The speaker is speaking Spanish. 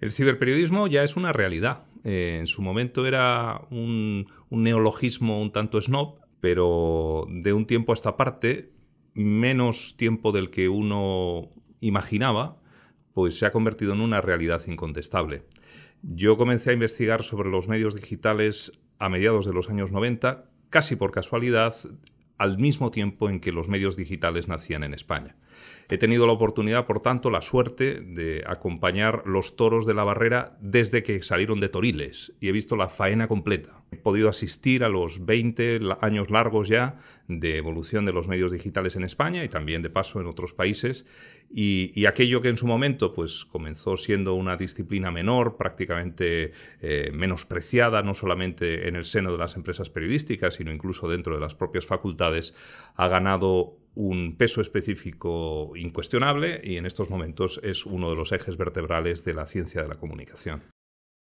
El ciberperiodismo ya es una realidad. Eh, en su momento era un, un neologismo un tanto snob, pero de un tiempo a esta parte, menos tiempo del que uno imaginaba, pues se ha convertido en una realidad incontestable. Yo comencé a investigar sobre los medios digitales a mediados de los años 90, casi por casualidad, al mismo tiempo en que los medios digitales nacían en España. He tenido la oportunidad, por tanto, la suerte de acompañar los toros de la barrera desde que salieron de Toriles y he visto la faena completa. He podido asistir a los 20 años largos ya de evolución de los medios digitales en España y también de paso en otros países. Y, aquello que en su momento pues, comenzó siendo una disciplina menor, prácticamente eh, menospreciada, no solamente en el seno de las empresas periodísticas, sino incluso dentro de las propias facultades, ha ganado un peso específico incuestionable y en estos momentos es uno de los ejes vertebrales de la ciencia de la comunicación.